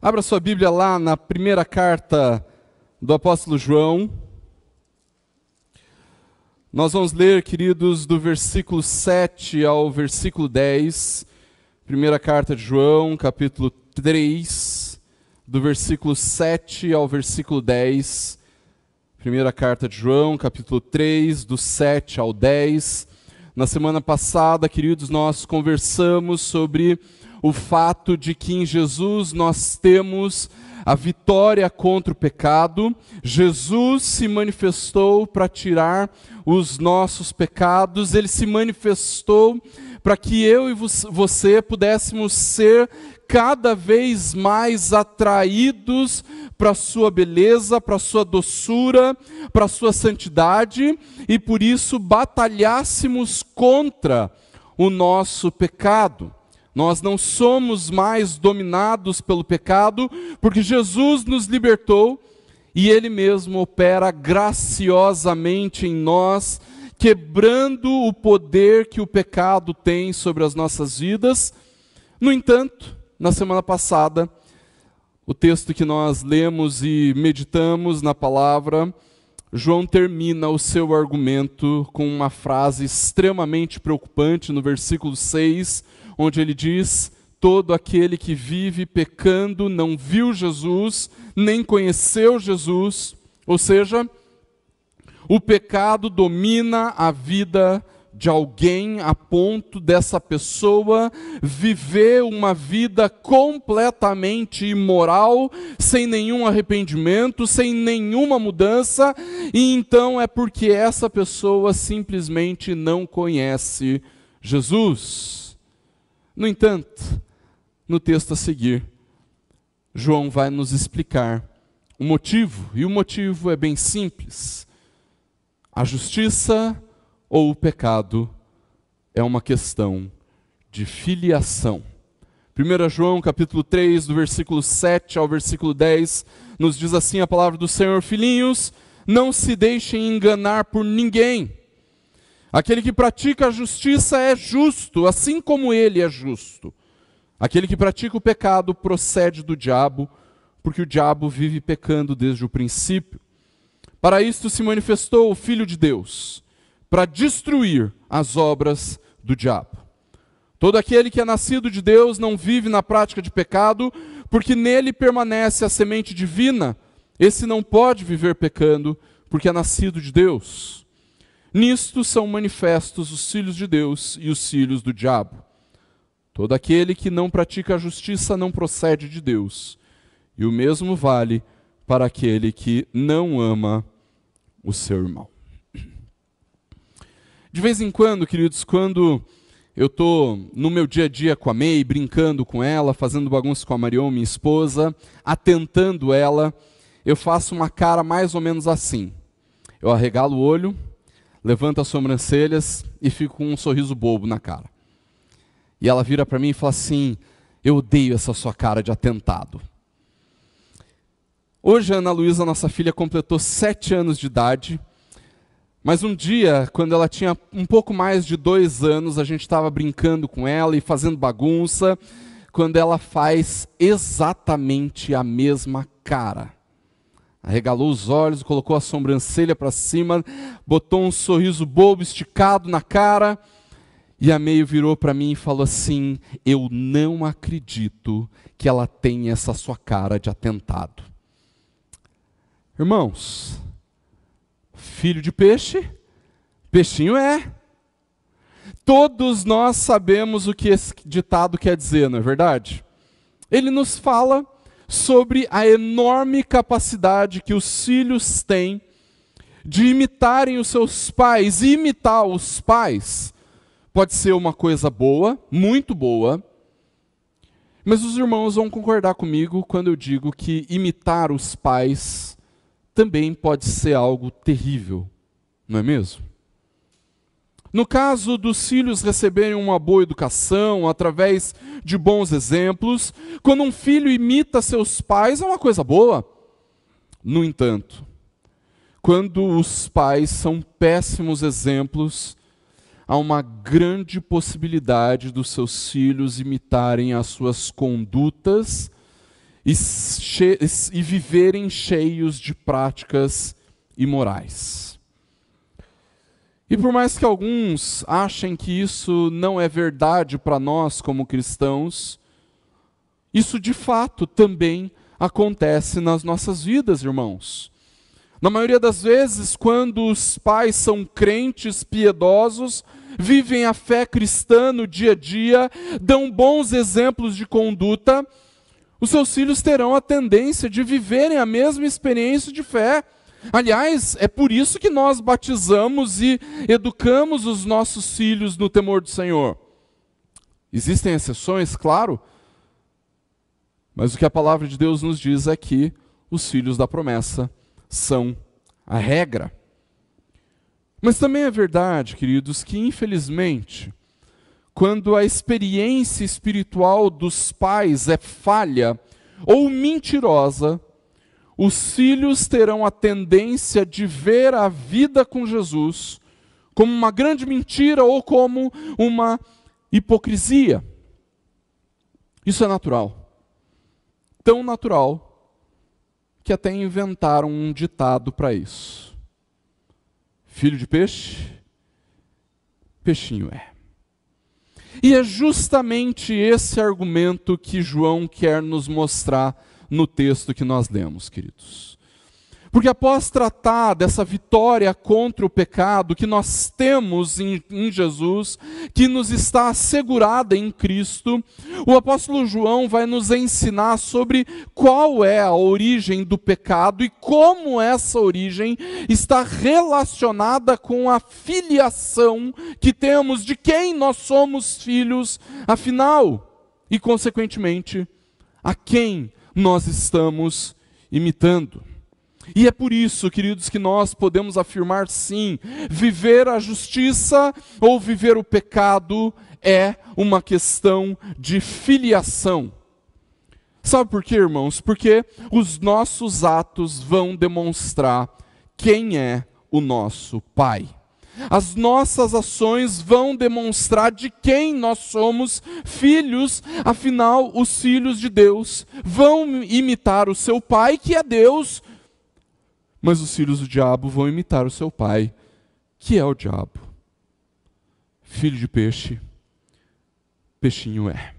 Abra sua Bíblia lá na primeira carta do apóstolo João. Nós vamos ler, queridos, do versículo 7 ao versículo 10. Primeira carta de João, capítulo 3, do versículo 7 ao versículo 10. Primeira carta de João, capítulo 3, do 7 ao 10. Na semana passada, queridos, nós conversamos sobre o fato de que em Jesus nós temos a vitória contra o pecado. Jesus se manifestou para tirar os nossos pecados, ele se manifestou para que eu e você pudéssemos ser cada vez mais atraídos para a sua beleza, para a sua doçura, para a sua santidade e por isso batalhássemos contra o nosso pecado. Nós não somos mais dominados pelo pecado, porque Jesus nos libertou e Ele mesmo opera graciosamente em nós, quebrando o poder que o pecado tem sobre as nossas vidas. No entanto, na semana passada, o texto que nós lemos e meditamos na palavra, João termina o seu argumento com uma frase extremamente preocupante no versículo 6 onde ele diz: Todo aquele que vive pecando não viu Jesus, nem conheceu Jesus, ou seja, o pecado domina a vida de alguém a ponto dessa pessoa viver uma vida completamente imoral, sem nenhum arrependimento, sem nenhuma mudança, e então é porque essa pessoa simplesmente não conhece Jesus. No entanto, no texto a seguir, João vai nos explicar o motivo, e o motivo é bem simples. A justiça ou o pecado é uma questão de filiação. 1 João capítulo 3, do versículo 7 ao versículo 10, nos diz assim a palavra do Senhor: Filhinhos, não se deixem enganar por ninguém. Aquele que pratica a justiça é justo, assim como ele é justo. Aquele que pratica o pecado procede do diabo, porque o diabo vive pecando desde o princípio. Para isto se manifestou o Filho de Deus, para destruir as obras do diabo. Todo aquele que é nascido de Deus não vive na prática de pecado, porque nele permanece a semente divina. Esse não pode viver pecando, porque é nascido de Deus. Nisto são manifestos os filhos de Deus e os filhos do diabo. Todo aquele que não pratica a justiça não procede de Deus, e o mesmo vale para aquele que não ama o seu irmão. De vez em quando, queridos, quando eu estou no meu dia a dia com a May, brincando com ela, fazendo bagunça com a Marion, minha esposa, atentando ela. Eu faço uma cara mais ou menos assim. Eu arregalo o olho, levanta as sobrancelhas e fica com um sorriso bobo na cara. E ela vira para mim e fala assim: Eu odeio essa sua cara de atentado. Hoje, a Ana Luísa, nossa filha, completou sete anos de idade. Mas um dia, quando ela tinha um pouco mais de dois anos, a gente estava brincando com ela e fazendo bagunça, quando ela faz exatamente a mesma cara. Arregalou os olhos, colocou a sobrancelha para cima, botou um sorriso bobo esticado na cara e a meio virou para mim e falou assim: Eu não acredito que ela tenha essa sua cara de atentado. Irmãos, filho de peixe, peixinho é. Todos nós sabemos o que esse ditado quer dizer, não é verdade? Ele nos fala sobre a enorme capacidade que os filhos têm de imitarem os seus pais. E imitar os pais pode ser uma coisa boa, muito boa, mas os irmãos vão concordar comigo quando eu digo que imitar os pais também pode ser algo terrível, não é mesmo? No caso dos filhos receberem uma boa educação através de bons exemplos, quando um filho imita seus pais, é uma coisa boa. No entanto, quando os pais são péssimos exemplos, há uma grande possibilidade dos seus filhos imitarem as suas condutas e, e viverem cheios de práticas imorais. E por mais que alguns achem que isso não é verdade para nós como cristãos, isso de fato também acontece nas nossas vidas, irmãos. Na maioria das vezes, quando os pais são crentes piedosos, vivem a fé cristã no dia a dia, dão bons exemplos de conduta, os seus filhos terão a tendência de viverem a mesma experiência de fé. Aliás, é por isso que nós batizamos e educamos os nossos filhos no temor do Senhor. Existem exceções, claro, mas o que a palavra de Deus nos diz é que os filhos da promessa são a regra. Mas também é verdade, queridos, que infelizmente, quando a experiência espiritual dos pais é falha ou mentirosa, os filhos terão a tendência de ver a vida com Jesus como uma grande mentira ou como uma hipocrisia. Isso é natural. Tão natural que até inventaram um ditado para isso. Filho de peixe, peixinho é. E é justamente esse argumento que João quer nos mostrar no texto que nós lemos, queridos. Porque após tratar dessa vitória contra o pecado que nós temos em, em, Jesus, que nos está assegurada em Cristo, o apóstolo João vai nos ensinar sobre qual é a origem do pecado e como essa origem está relacionada com a filiação que temos de quem nós somos filhos, afinal, e consequentemente, a quem nós estamos imitando. E é por isso, queridos, que nós podemos afirmar sim: viver a justiça ou viver o pecado é uma questão de filiação. Sabe por quê, irmãos? Porque os nossos atos vão demonstrar quem é o nosso Pai. As nossas ações vão demonstrar de quem nós somos filhos, afinal, os filhos de Deus vão imitar o seu pai, que é Deus, mas os filhos do diabo vão imitar o seu pai, que é o diabo. Filho de peixe, peixinho é.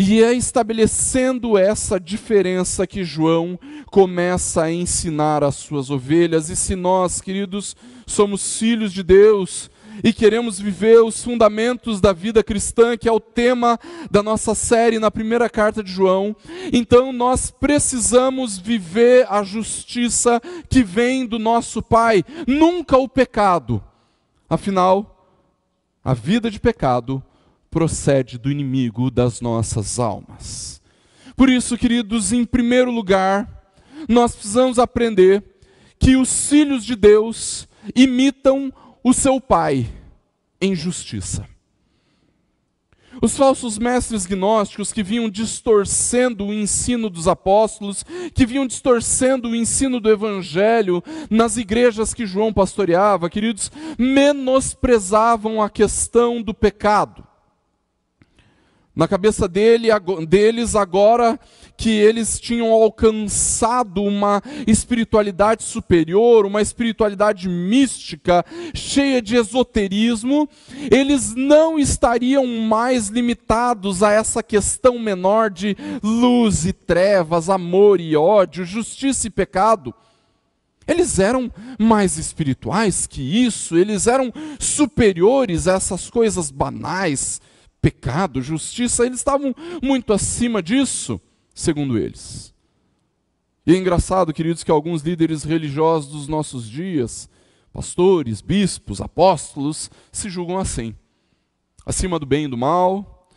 E é estabelecendo essa diferença que João começa a ensinar às suas ovelhas. E se nós, queridos, somos filhos de Deus e queremos viver os fundamentos da vida cristã, que é o tema da nossa série na primeira carta de João, então nós precisamos viver a justiça que vem do nosso Pai, nunca o pecado. Afinal, a vida de pecado procede do inimigo das nossas almas. Por isso, queridos, em primeiro lugar, nós precisamos aprender que os filhos de Deus imitam o seu pai em justiça. Os falsos mestres gnósticos que vinham distorcendo o ensino dos apóstolos, que vinham distorcendo o ensino do evangelho nas igrejas que João pastoreava, queridos, menosprezavam a questão do pecado. Na cabeça dele, deles, agora que eles tinham alcançado uma espiritualidade superior, uma espiritualidade mística, cheia de esoterismo, eles não estariam mais limitados a essa questão menor de luz e trevas, amor e ódio, justiça e pecado. Eles eram mais espirituais que isso, eles eram superiores a essas coisas banais pecado, justiça, eles estavam muito acima disso, segundo eles. E é engraçado, queridos, que alguns líderes religiosos dos nossos dias, pastores, bispos, apóstolos, se julgam assim, acima do bem e do mal,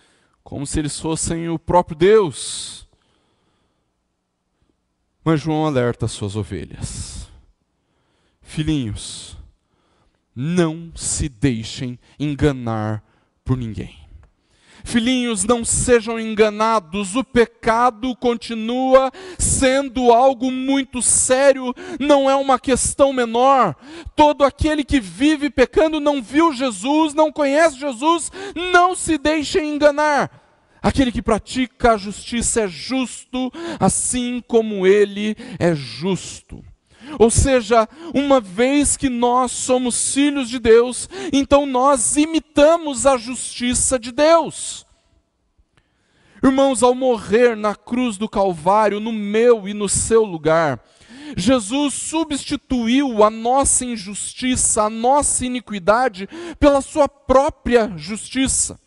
como se eles fossem o próprio Deus. Mas João alerta suas ovelhas: Filhinhos, não se deixem enganar por ninguém. Filhinhos, não sejam enganados, o pecado continua sendo algo muito sério, não é uma questão menor. Todo aquele que vive pecando não viu Jesus, não conhece Jesus, não se deixe enganar. Aquele que pratica a justiça é justo, assim como ele é justo. Ou seja, uma vez que nós somos filhos de Deus, então nós imitamos a justiça de Deus. Irmãos, ao morrer na cruz do Calvário, no meu e no seu lugar, Jesus substituiu a nossa injustiça, a nossa iniquidade, pela sua própria justiça.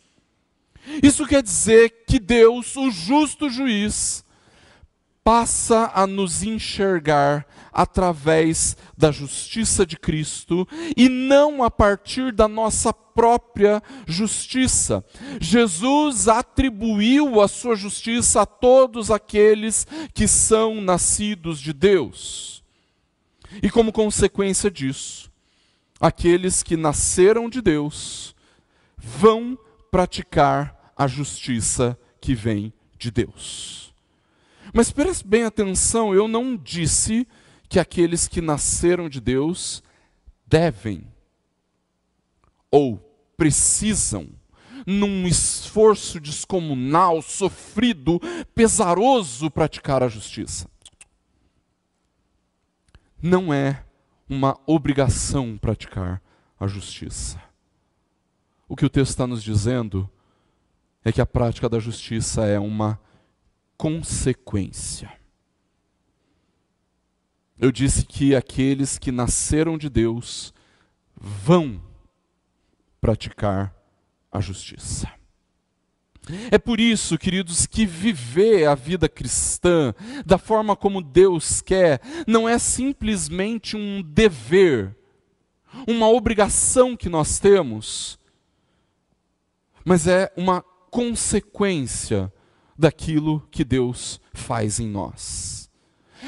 Isso quer dizer que Deus, o justo juiz, passa a nos enxergar através da justiça de Cristo e não a partir da nossa própria justiça. Jesus atribuiu a sua justiça a todos aqueles que são nascidos de Deus. E como consequência disso, aqueles que nasceram de Deus vão praticar a justiça que vem de Deus. Mas preste bem atenção, eu não disse que aqueles que nasceram de Deus devem ou precisam, num esforço descomunal, sofrido, pesaroso, praticar a justiça. Não é uma obrigação praticar a justiça. O que o texto está nos dizendo é que a prática da justiça é uma obrigação consequência. Eu disse que aqueles que nasceram de Deus vão praticar a justiça. É por isso, queridos, que viver a vida cristã da forma como Deus quer não é simplesmente um dever, uma obrigação que nós temos, mas é uma consequência daquilo que Deus faz em nós.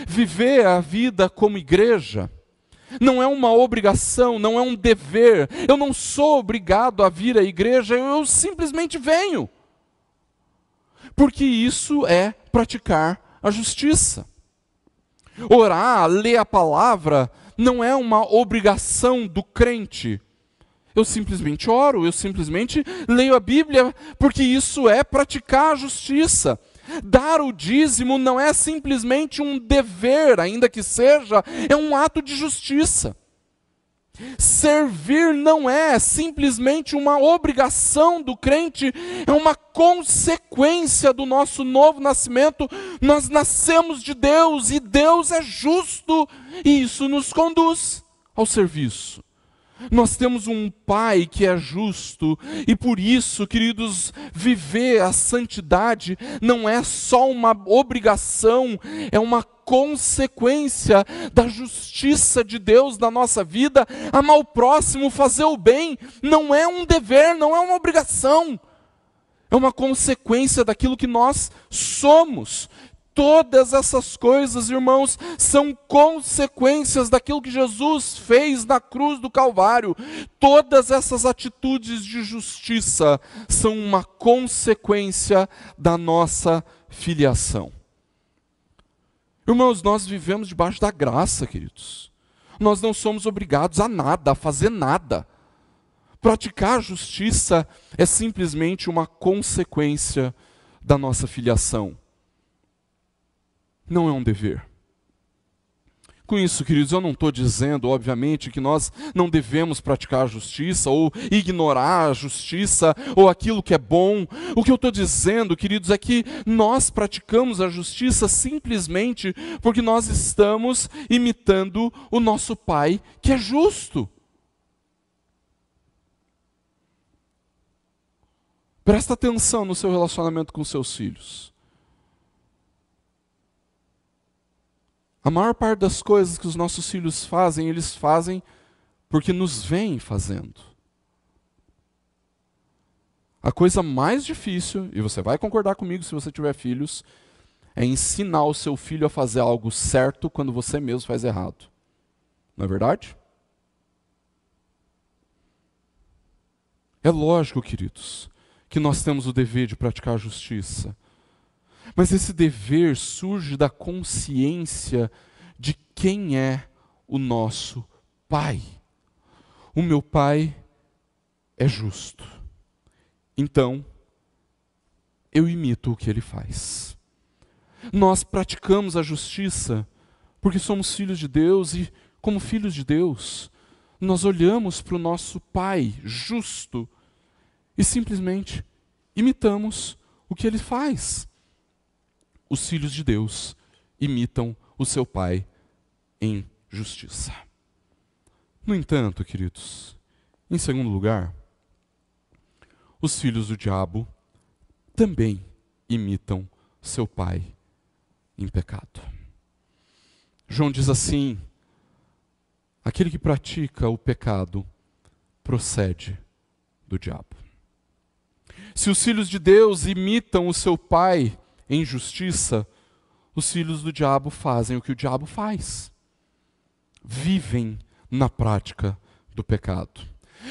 Viver a vida como igreja não é uma obrigação, não é um dever. Eu não sou obrigado a vir à igreja, eu simplesmente venho. Porque isso é praticar a justiça. Orar, ler a palavra, não é uma obrigação do crente eu simplesmente oro, eu simplesmente leio a Bíblia, porque isso é praticar a justiça. Dar o dízimo não é simplesmente um dever, ainda que seja, é um ato de justiça. Servir não é simplesmente uma obrigação do crente, é uma consequência do nosso novo nascimento. Nós nascemos de Deus e Deus é justo, e isso nos conduz ao serviço. Nós temos um Pai que é justo, e por isso, queridos, viver a santidade não é só uma obrigação, é uma consequência da justiça de Deus na nossa vida. Amar o próximo, fazer o bem, não é um dever, não é uma obrigação, é uma consequência daquilo que nós somos. Todas essas coisas, irmãos, são consequências daquilo que Jesus fez na cruz do Calvário. Todas essas atitudes de justiça são uma consequência da nossa filiação. Irmãos, nós vivemos debaixo da graça, queridos. Nós não somos obrigados a nada, a fazer nada. Praticar a justiça é simplesmente uma consequência da nossa filiação não é um dever. Com isso, queridos, eu não estou dizendo, obviamente, que nós não devemos praticar a justiça ou ignorar a justiça ou aquilo que é bom. O que eu estou dizendo, queridos, é que nós praticamos a justiça simplesmente porque nós estamos imitando o nosso Pai que é justo. Presta atenção no seu relacionamento com seus filhos. A maior parte das coisas que os nossos filhos fazem, eles fazem porque nos vêm fazendo. A coisa mais difícil, e você vai concordar comigo se você tiver filhos, é ensinar o seu filho a fazer algo certo quando você mesmo faz errado. Não é verdade? É lógico, queridos, que nós temos o dever de praticar a justiça. Mas esse dever surge da consciência de quem é o nosso Pai. O meu Pai é justo. Então, eu imito o que ele faz. Nós praticamos a justiça porque somos filhos de Deus e, como filhos de Deus, nós olhamos para o nosso Pai justo e simplesmente imitamos o que ele faz os filhos de Deus imitam o seu Pai em justiça. No entanto, queridos, em segundo lugar, os filhos do diabo também imitam seu Pai em pecado. João diz assim: aquele que pratica o pecado procede do diabo. Se os filhos de Deus imitam o seu Pai em justiça, os filhos do diabo fazem o que o diabo faz. Vivem na prática do pecado.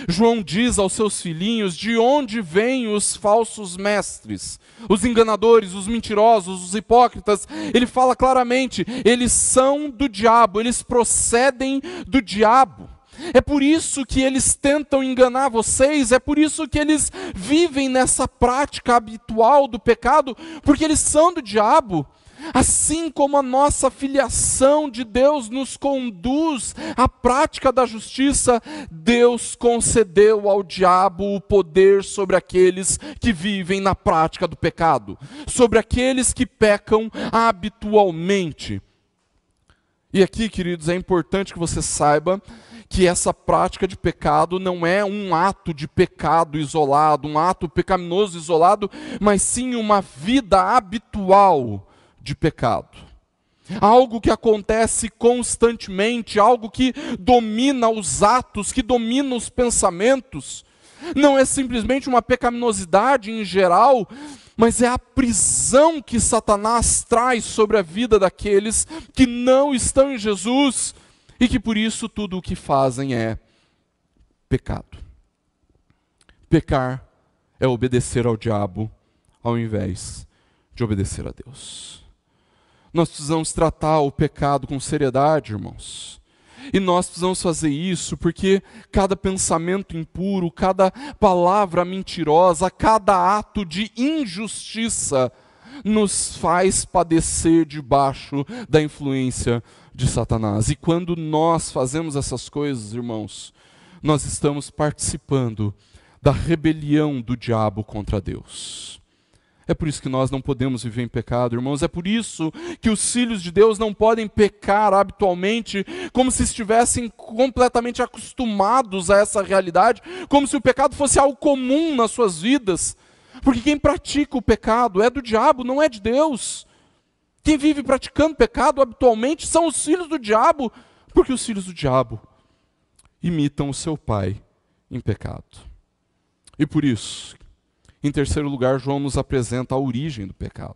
João diz aos seus filhinhos de onde vêm os falsos mestres, os enganadores, os mentirosos, os hipócritas. Ele fala claramente: eles são do diabo, eles procedem do diabo. É por isso que eles tentam enganar vocês, é por isso que eles vivem nessa prática habitual do pecado, porque eles são do diabo. Assim como a nossa filiação de Deus nos conduz à prática da justiça, Deus concedeu ao diabo o poder sobre aqueles que vivem na prática do pecado, sobre aqueles que pecam habitualmente. E aqui, queridos, é importante que você saiba que essa prática de pecado não é um ato de pecado isolado, um ato pecaminoso isolado, mas sim uma vida habitual de pecado. Algo que acontece constantemente, algo que domina os atos, que domina os pensamentos. Não é simplesmente uma pecaminosidade em geral, mas é a prisão que Satanás traz sobre a vida daqueles que não estão em Jesus e que por isso tudo o que fazem é pecado. Pecar é obedecer ao diabo ao invés de obedecer a Deus. Nós precisamos tratar o pecado com seriedade, irmãos. E nós precisamos fazer isso porque cada pensamento impuro, cada palavra mentirosa, cada ato de injustiça nos faz padecer debaixo da influência de Satanás. E quando nós fazemos essas coisas, irmãos, nós estamos participando da rebelião do diabo contra Deus. É por isso que nós não podemos viver em pecado, irmãos. É por isso que os filhos de Deus não podem pecar habitualmente, como se estivessem completamente acostumados a essa realidade, como se o pecado fosse algo comum nas suas vidas. Porque quem pratica o pecado é do diabo, não é de Deus. Quem vive praticando pecado habitualmente são os filhos do diabo, porque os filhos do diabo imitam o seu pai em pecado. E por isso, em terceiro lugar, João nos apresenta a origem do pecado.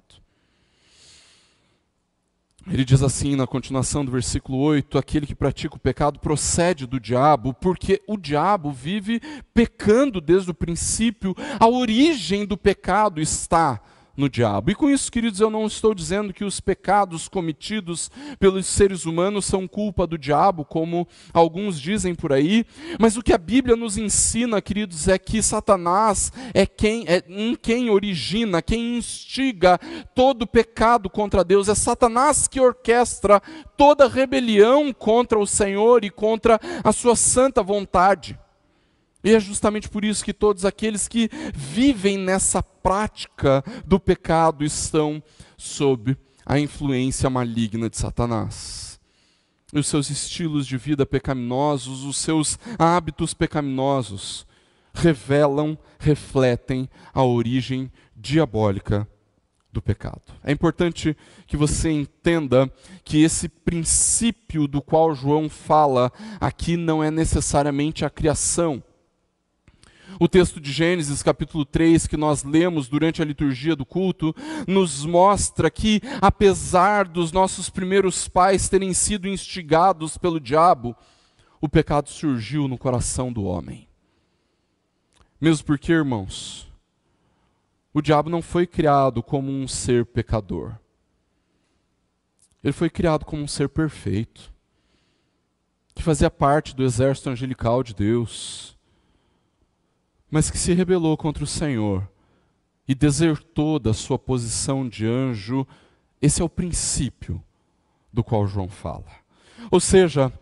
Ele diz assim na continuação do versículo 8: aquele que pratica o pecado procede do diabo, porque o diabo vive pecando desde o princípio. A origem do pecado está no diabo. E com isso, queridos, eu não estou dizendo que os pecados cometidos pelos seres humanos são culpa do diabo, como alguns dizem por aí, mas o que a Bíblia nos ensina, queridos, é que Satanás é quem é em quem origina, quem instiga todo pecado contra Deus, é Satanás que orquestra toda rebelião contra o Senhor e contra a sua santa vontade. E é justamente por isso que todos aqueles que vivem nessa prática do pecado estão sob a influência maligna de Satanás. Os seus estilos de vida pecaminosos, os seus hábitos pecaminosos revelam, refletem a origem diabólica do pecado. É importante que você entenda que esse princípio do qual João fala aqui não é necessariamente a criação o texto de Gênesis, capítulo 3, que nós lemos durante a liturgia do culto, nos mostra que, apesar dos nossos primeiros pais terem sido instigados pelo diabo, o pecado surgiu no coração do homem. Mesmo porque, irmãos, o diabo não foi criado como um ser pecador. Ele foi criado como um ser perfeito, que fazia parte do exército angelical de Deus, mas que se rebelou contra o Senhor e desertou da sua posição de anjo, esse é o princípio do qual João fala. Ou seja,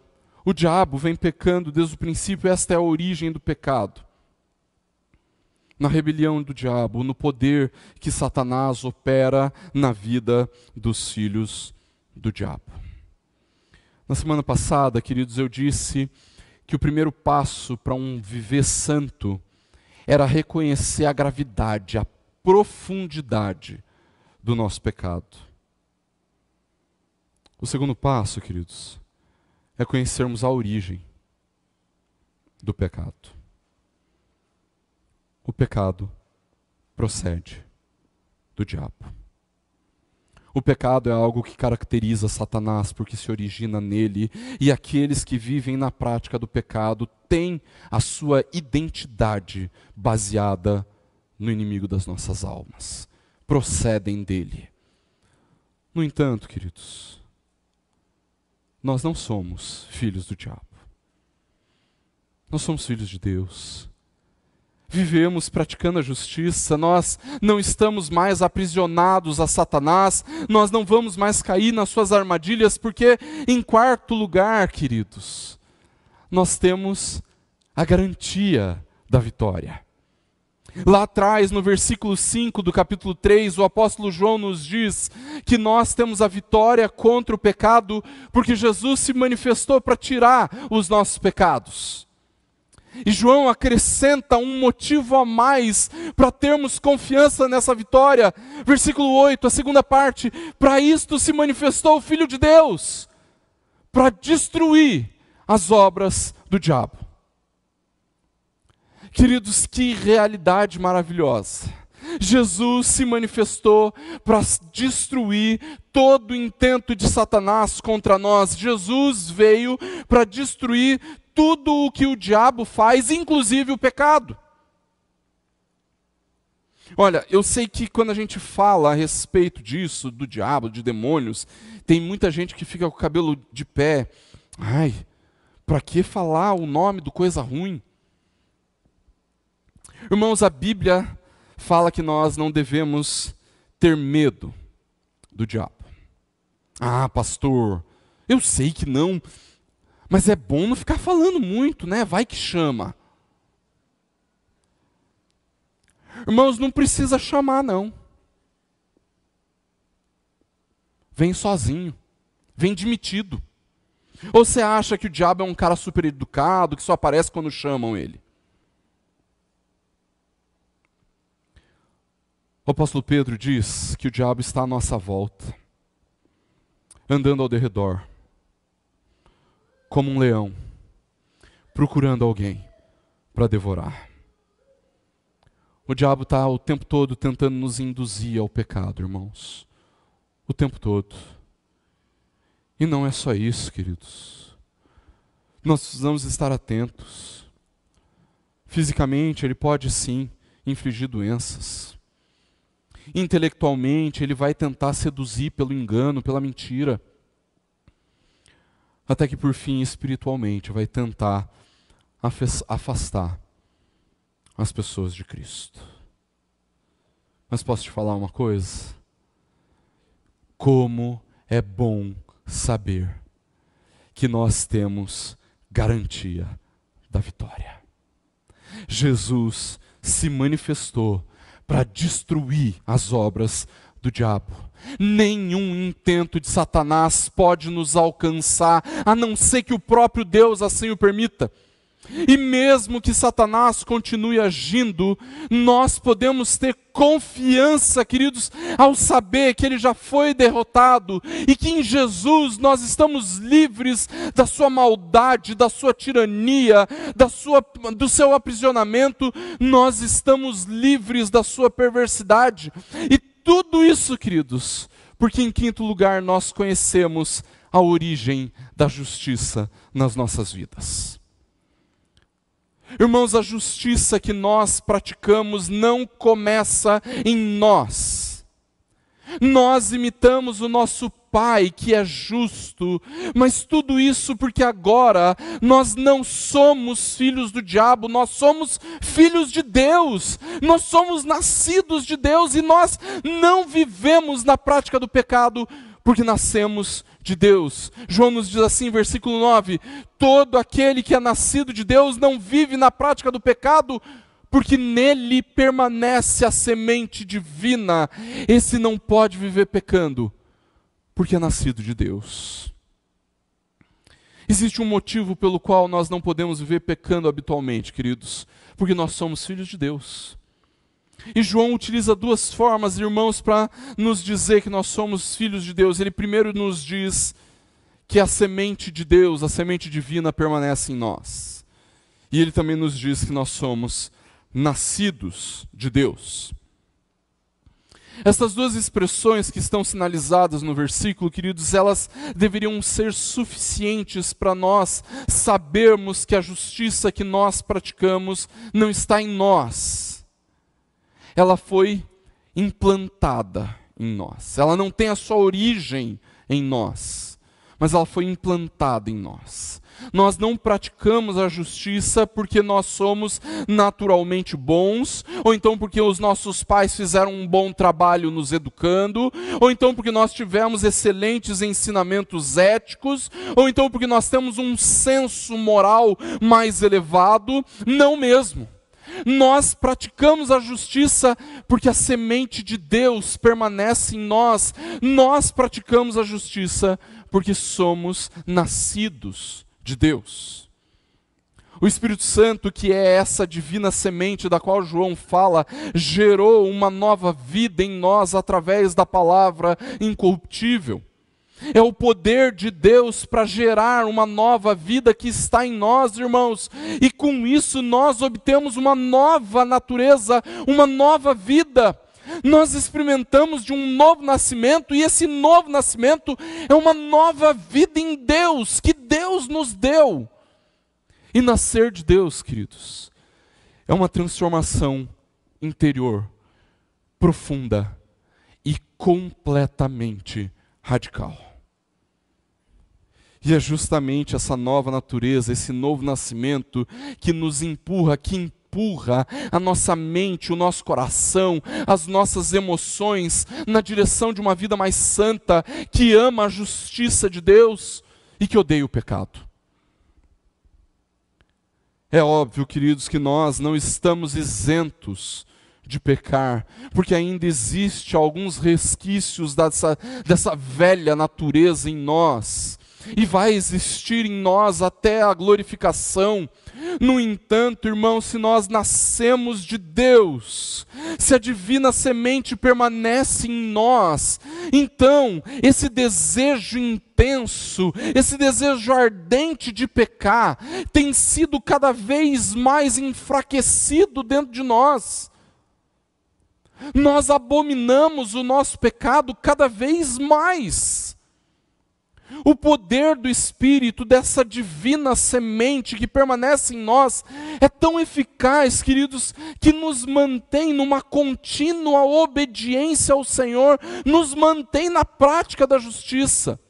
o diabo vem pecando desde o princípio, esta é a origem do pecado. Na rebelião do diabo, no poder que Satanás opera na vida dos filhos do diabo. Na semana passada, queridos, eu disse que o primeiro passo para um viver santo era reconhecer a gravidade, a profundidade do nosso pecado. O segundo passo, queridos, é conhecermos a origem do pecado. O pecado procede do diabo. O pecado é algo que caracteriza Satanás porque se origina nele, e aqueles que vivem na prática do pecado têm a sua identidade baseada no inimigo das nossas almas, procedem dele. No entanto, queridos, nós não somos filhos do diabo. Nós somos filhos de Deus vivemos praticando a justiça, nós não estamos mais aprisionados a Satanás, nós não vamos mais cair nas suas armadilhas, porque, em quarto lugar, queridos, nós temos a garantia da vitória. Lá atrás, no versículo 5 do capítulo 3, o apóstolo João nos diz que nós temos a vitória contra o pecado, porque Jesus se manifestou para tirar os nossos pecados. E João acrescenta um motivo a mais para termos confiança nessa vitória. Versículo 8, a segunda parte: Para isto se manifestou o Filho de Deus, para destruir as obras do diabo. Queridos, que realidade maravilhosa. Jesus se manifestou para destruir todo o intento de Satanás contra nós. Jesus veio para destruir tudo o que o diabo faz, inclusive o pecado. Olha, eu sei que quando a gente fala a respeito disso, do diabo, de demônios, tem muita gente que fica com o cabelo de pé. Ai, para que falar o nome do coisa ruim? Irmãos, a Bíblia fala que nós não devemos ter medo do diabo. Ah, pastor, eu sei que não, mas é bom não ficar falando muito, né? Vai que chama. Irmãos, não precisa chamar, não. Vem sozinho, vem demitido. Ou você acha que o diabo é um cara super educado que só aparece quando chamam ele? O apóstolo Pedro diz que o diabo está à nossa volta, andando ao derredor, como um leão, procurando alguém para devorar. O diabo está o tempo todo tentando nos induzir ao pecado, irmãos. O tempo todo. E não é só isso, queridos. Nós precisamos estar atentos. Fisicamente, ele pode sim infligir doenças intelectualmente, ele vai tentar seduzir pelo engano, pela mentira. Até que por fim, espiritualmente, vai tentar afastar as pessoas de Cristo. Mas posso te falar uma coisa? Como é bom saber que nós temos garantia da vitória. Jesus se manifestou para destruir as obras do diabo. Nenhum intento de Satanás pode nos alcançar, a não ser que o próprio Deus assim o permita. E mesmo que Satanás continue agindo, nós podemos ter confiança, queridos, ao saber que ele já foi derrotado e que em Jesus nós estamos livres da sua maldade, da sua tirania, da sua, do seu aprisionamento, nós estamos livres da sua perversidade. E tudo isso, queridos, porque em quinto lugar nós conhecemos a origem da justiça nas nossas vidas. Irmãos, a justiça que nós praticamos não começa em nós. Nós imitamos o nosso Pai que é justo, mas tudo isso porque agora nós não somos filhos do diabo, nós somos filhos de Deus, nós somos nascidos de Deus e nós não vivemos na prática do pecado porque nascemos de Deus. João nos diz assim, versículo 9: Todo aquele que é nascido de Deus não vive na prática do pecado, porque nele permanece a semente divina. Esse não pode viver pecando, porque é nascido de Deus. Existe um motivo pelo qual nós não podemos viver pecando habitualmente, queridos, porque nós somos filhos de Deus. E João utiliza duas formas, irmãos, para nos dizer que nós somos filhos de Deus. Ele primeiro nos diz que a semente de Deus, a semente divina, permanece em nós. E ele também nos diz que nós somos nascidos de Deus. Essas duas expressões que estão sinalizadas no versículo, queridos, elas deveriam ser suficientes para nós sabermos que a justiça que nós praticamos não está em nós ela foi implantada em nós. Ela não tem a sua origem em nós, mas ela foi implantada em nós. Nós não praticamos a justiça porque nós somos naturalmente bons, ou então porque os nossos pais fizeram um bom trabalho nos educando, ou então porque nós tivemos excelentes ensinamentos éticos, ou então porque nós temos um senso moral mais elevado. Não mesmo. Nós praticamos a justiça porque a semente de Deus permanece em nós. Nós praticamos a justiça porque somos nascidos de Deus. O Espírito Santo, que é essa divina semente da qual João fala, gerou uma nova vida em nós através da palavra incorruptível. É o poder de Deus para gerar uma nova vida que está em nós, irmãos. E com isso nós obtemos uma nova natureza, uma nova vida. Nós experimentamos de um novo nascimento, e esse novo nascimento é uma nova vida em Deus, que Deus nos deu. E nascer de Deus, queridos, é uma transformação interior, profunda e completamente radical. E é justamente essa nova natureza, esse novo nascimento que nos empurra, que empurra a nossa mente, o nosso coração, as nossas emoções na direção de uma vida mais santa, que ama a justiça de Deus e que odeia o pecado. É óbvio, queridos, que nós não estamos isentos de pecar, porque ainda existe alguns resquícios dessa, dessa velha natureza em nós e vai existir em nós até a glorificação. No entanto, irmão, se nós nascemos de Deus, se a divina semente permanece em nós, então esse desejo intenso, esse desejo ardente de pecar, tem sido cada vez mais enfraquecido dentro de nós. Nós abominamos o nosso pecado cada vez mais. O poder do Espírito, dessa divina semente que permanece em nós, é tão eficaz, queridos, que nos mantém numa contínua obediência ao Senhor, nos mantém na prática da justiça.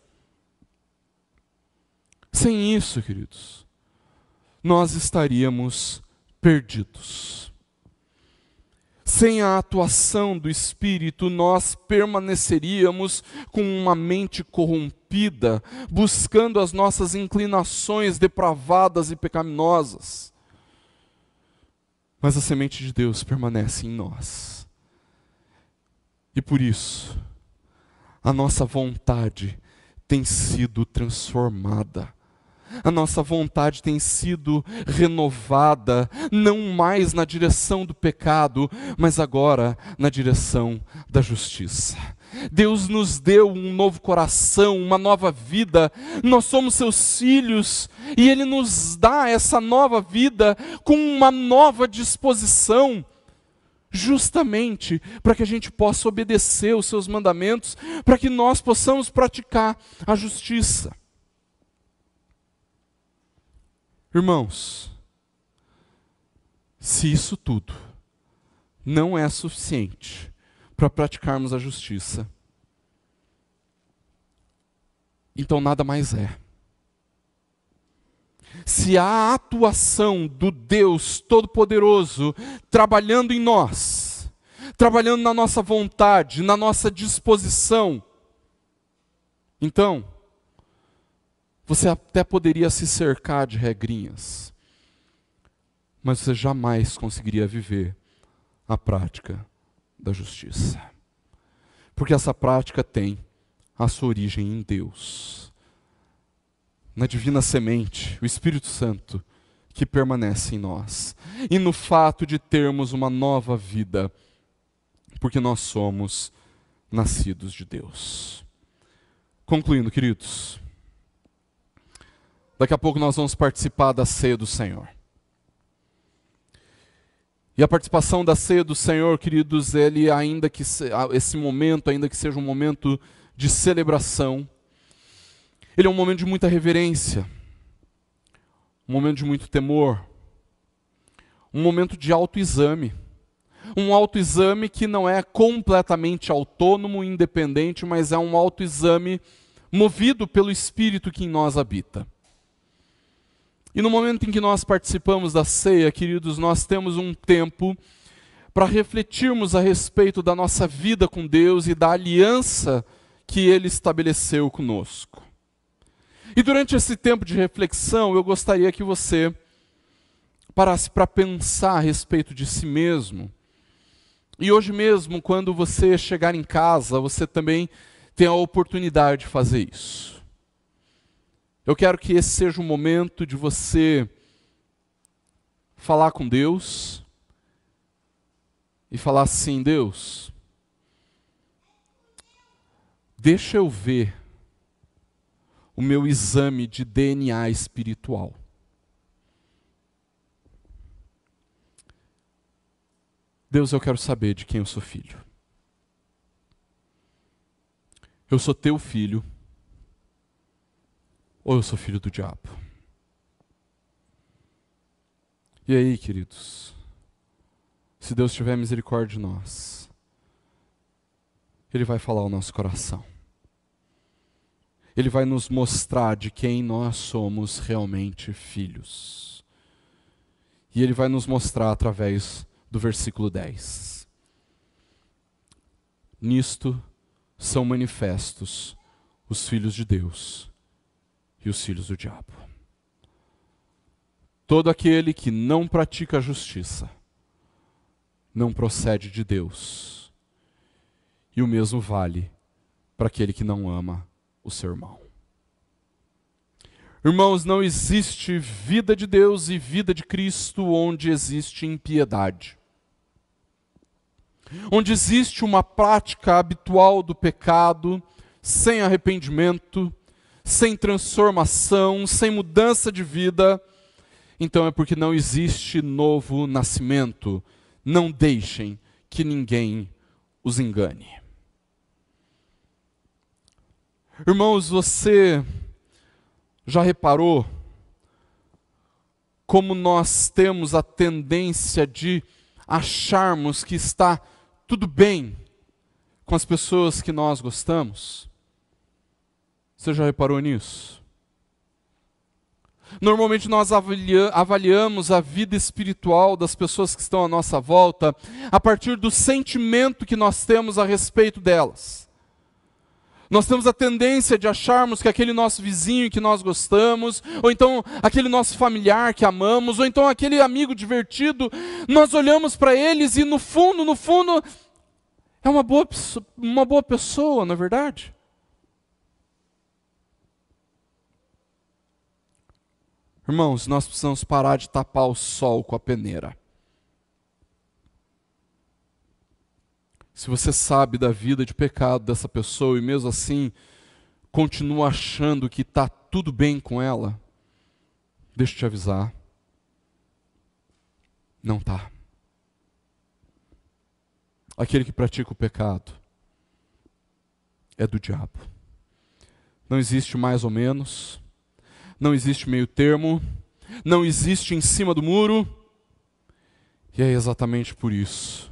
Sem isso, queridos, nós estaríamos perdidos. Sem a atuação do Espírito, nós permaneceríamos com uma mente corrompida, buscando as nossas inclinações depravadas e pecaminosas. Mas a semente de Deus permanece em nós. E por isso, a nossa vontade tem sido transformada a nossa vontade tem sido renovada, não mais na direção do pecado, mas agora na direção da justiça. Deus nos deu um novo coração, uma nova vida, nós somos seus filhos e Ele nos dá essa nova vida com uma nova disposição justamente para que a gente possa obedecer os seus mandamentos, para que nós possamos praticar a justiça. Irmãos, se isso tudo não é suficiente para praticarmos a justiça, então nada mais é. Se há a atuação do Deus Todo-Poderoso trabalhando em nós, trabalhando na nossa vontade, na nossa disposição, então você até poderia se cercar de regrinhas, mas você jamais conseguiria viver a prática da justiça. Porque essa prática tem a sua origem em Deus, na divina semente, o Espírito Santo, que permanece em nós, e no fato de termos uma nova vida, porque nós somos nascidos de Deus. Concluindo, queridos. Daqui a pouco nós vamos participar da ceia do Senhor. E a participação da ceia do Senhor, queridos, ele ainda que esse momento, ainda que seja um momento de celebração, ele é um momento de muita reverência, um momento de muito temor, um momento de autoexame. Um autoexame que não é completamente autônomo, independente, mas é um autoexame movido pelo Espírito que em nós habita. E no momento em que nós participamos da ceia, queridos, nós temos um tempo para refletirmos a respeito da nossa vida com Deus e da aliança que Ele estabeleceu conosco. E durante esse tempo de reflexão, eu gostaria que você parasse para pensar a respeito de si mesmo. E hoje mesmo, quando você chegar em casa, você também tem a oportunidade de fazer isso. Eu quero que esse seja o momento de você falar com Deus e falar assim: Deus, deixa eu ver o meu exame de DNA espiritual. Deus, eu quero saber de quem eu sou filho. Eu sou teu filho ou eu sou filho do diabo. E aí, queridos, se Deus tiver misericórdia de nós, Ele vai falar ao nosso coração. Ele vai nos mostrar de quem nós somos realmente filhos. E Ele vai nos mostrar através do versículo 10. Nisto são manifestos os filhos de Deus e os filhos do diabo. Todo aquele que não pratica a justiça não procede de Deus. E o mesmo vale para aquele que não ama o seu irmão. Irmãos, não existe vida de Deus e vida de Cristo onde existe impiedade. Onde existe uma prática habitual do pecado, sem arrependimento, sem transformação, sem mudança de vida, então é porque não existe novo nascimento. Não deixem que ninguém os engane. Irmãos, você já reparou como nós temos a tendência de acharmos que está tudo bem com as pessoas que nós gostamos? Você já reparou nisso? Normalmente nós avaliamos a vida espiritual das pessoas que estão à nossa volta a partir do sentimento que nós temos a respeito delas. Nós temos a tendência de acharmos que aquele nosso vizinho que nós gostamos, ou então aquele nosso familiar que amamos, ou então aquele amigo divertido, nós olhamos para eles e no fundo, no fundo, é uma boa, uma boa pessoa, não é verdade? Irmãos, nós precisamos parar de tapar o sol com a peneira. Se você sabe da vida de pecado dessa pessoa e mesmo assim continua achando que está tudo bem com ela, deixa eu te avisar. Não está. Aquele que pratica o pecado é do diabo. Não existe mais ou menos não existe meio termo, não existe em cima do muro. E é exatamente por isso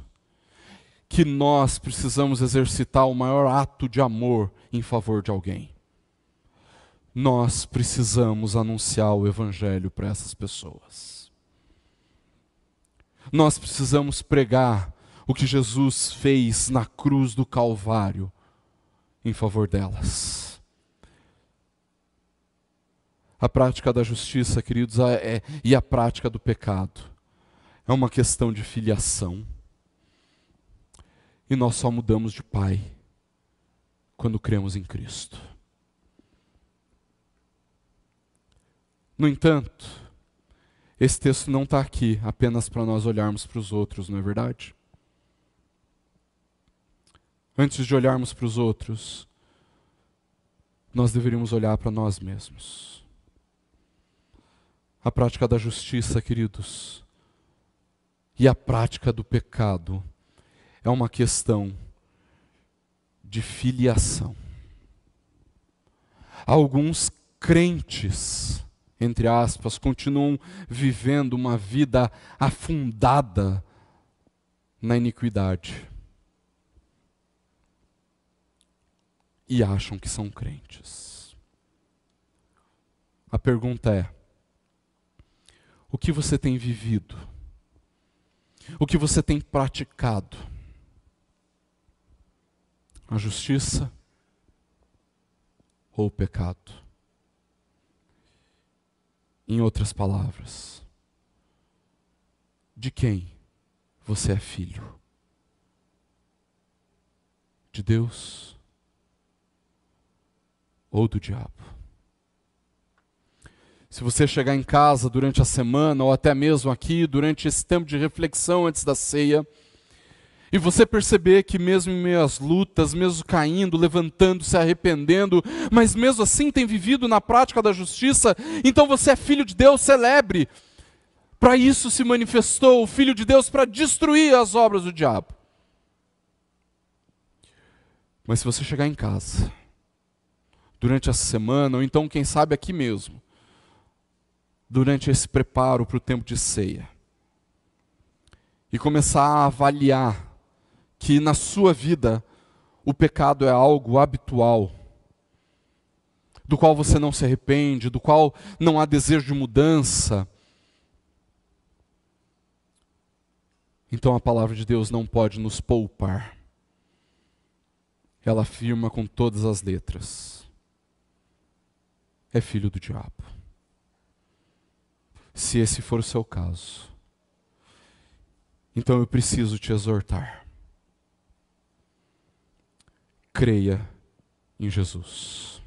que nós precisamos exercitar o maior ato de amor em favor de alguém. Nós precisamos anunciar o Evangelho para essas pessoas. Nós precisamos pregar o que Jesus fez na cruz do Calvário em favor delas. A prática da justiça, queridos, é, e a prática do pecado. É uma questão de filiação. E nós só mudamos de pai quando cremos em Cristo. No entanto, esse texto não está aqui apenas para nós olharmos para os outros, não é verdade? Antes de olharmos para os outros, nós deveríamos olhar para nós mesmos a prática da justiça, queridos, e a prática do pecado é uma questão de filiação. Alguns crentes, entre aspas, continuam vivendo uma vida afundada na iniquidade. E acham que são crentes. A pergunta é: o que você tem vivido, o que você tem praticado. A justiça ou o pecado. Em outras palavras, de quem você é filho? De Deus ou do diabo? se você chegar em casa durante a semana ou até mesmo aqui durante esse tempo de reflexão antes da ceia, e você perceber que mesmo em meio às lutas, mesmo caindo, levantando, se arrependendo, mas mesmo assim tem vivido na prática da justiça, então você é filho de Deus, celebre. Para isso se manifestou o filho de Deus para destruir as obras do diabo. Mas se você chegar em casa durante a semana, ou então quem sabe aqui mesmo, durante esse preparo para o tempo de ceia. E começar a avaliar que na sua vida o pecado é algo habitual, do qual você não se arrepende, do qual não há desejo de mudança. Então a palavra de Deus não pode nos poupar. Ela afirma com todas as letras: é filho do diabo se esse for o seu caso. Então eu preciso te exortar. Creia em Jesus.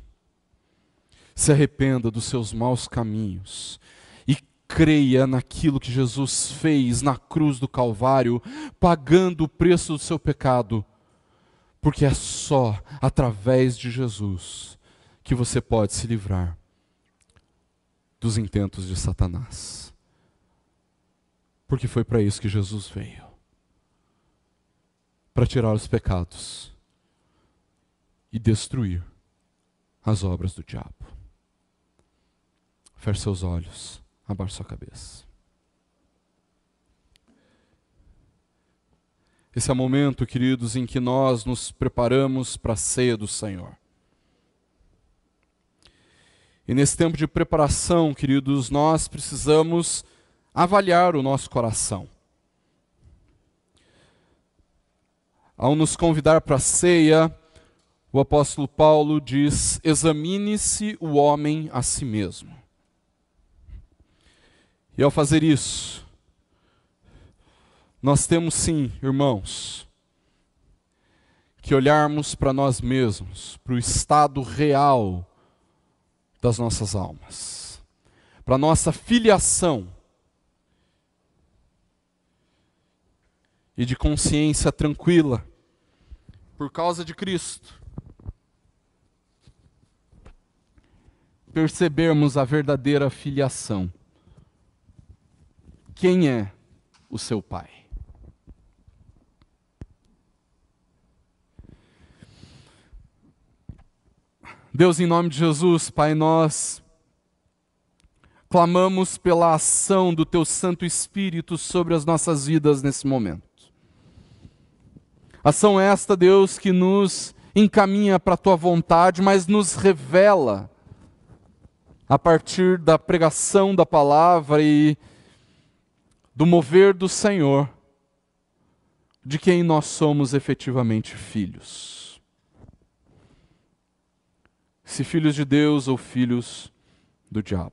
Se arrependa dos seus maus caminhos e creia naquilo que Jesus fez na cruz do Calvário, pagando o preço do seu pecado, porque é só através de Jesus que você pode se livrar dos intentos de Satanás. Porque foi para isso que Jesus veio para tirar os pecados e destruir as obras do diabo. Feche seus olhos, abaixe sua cabeça. Esse é o momento, queridos, em que nós nos preparamos para a ceia do Senhor. E nesse tempo de preparação, queridos, nós precisamos avaliar o nosso coração. Ao nos convidar para a ceia, o apóstolo Paulo diz: examine-se o homem a si mesmo. E ao fazer isso, nós temos sim, irmãos, que olharmos para nós mesmos, para o estado real das nossas almas, para nossa filiação e de consciência tranquila por causa de Cristo. Percebermos a verdadeira filiação. Quem é o seu pai? Deus, em nome de Jesus, Pai, nós clamamos pela ação do Teu Santo Espírito sobre as nossas vidas nesse momento. Ação esta, Deus, que nos encaminha para a Tua vontade, mas nos revela a partir da pregação da palavra e do mover do Senhor, de quem nós somos efetivamente filhos se filhos de Deus ou filhos do diabo.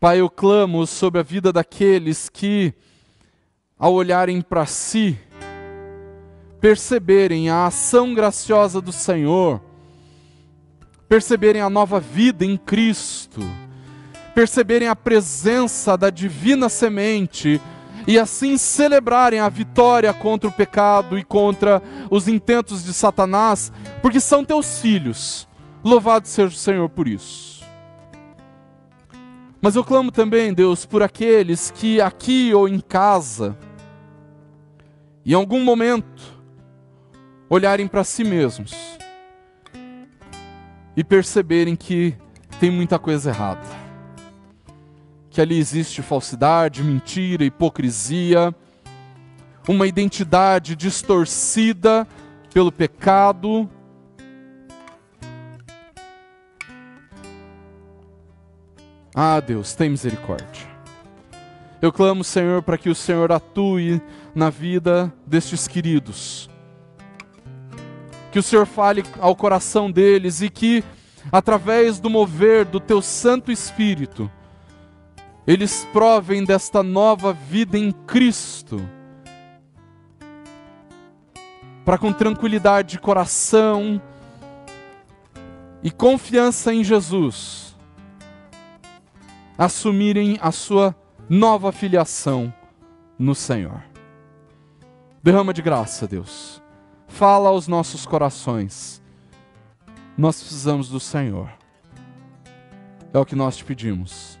Pai, eu clamo sobre a vida daqueles que, ao olharem para si, perceberem a ação graciosa do Senhor, perceberem a nova vida em Cristo, perceberem a presença da divina semente e assim celebrarem a vitória contra o pecado e contra os intentos de Satanás, porque são teus filhos. Louvado seja o Senhor por isso. Mas eu clamo também, Deus, por aqueles que aqui ou em casa, em algum momento, olharem para si mesmos e perceberem que tem muita coisa errada que ali existe falsidade, mentira, hipocrisia, uma identidade distorcida pelo pecado. Ah, Deus, tem misericórdia. Eu clamo, Senhor, para que o Senhor atue na vida destes queridos. Que o Senhor fale ao coração deles e que, através do mover do teu Santo Espírito, eles provem desta nova vida em Cristo, para com tranquilidade de coração e confiança em Jesus assumirem a sua nova filiação no Senhor. Derrama de graça, Deus. Fala aos nossos corações. Nós precisamos do Senhor. É o que nós te pedimos